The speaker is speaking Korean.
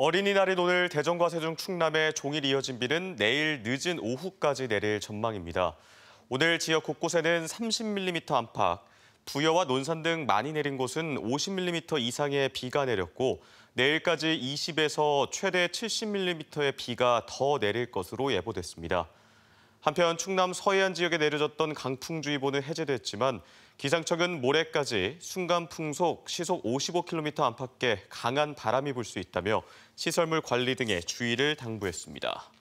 어린이날인 오늘 대전과 세종 충남에 종일 이어진 비는 내일 늦은 오후까지 내릴 전망입니다. 오늘 지역 곳곳에는 30mm 안팎, 부여와 논산 등 많이 내린 곳은 50mm 이상의 비가 내렸고 내일까지 20에서 최대 70mm의 비가 더 내릴 것으로 예보됐습니다. 한편 충남 서해안 지역에 내려졌던 강풍주의보는 해제됐지만 기상청은 모레까지 순간풍속 시속 55km 안팎의 강한 바람이 불 수 있다며 시설물 관리 등의 주의를 당부했습니다.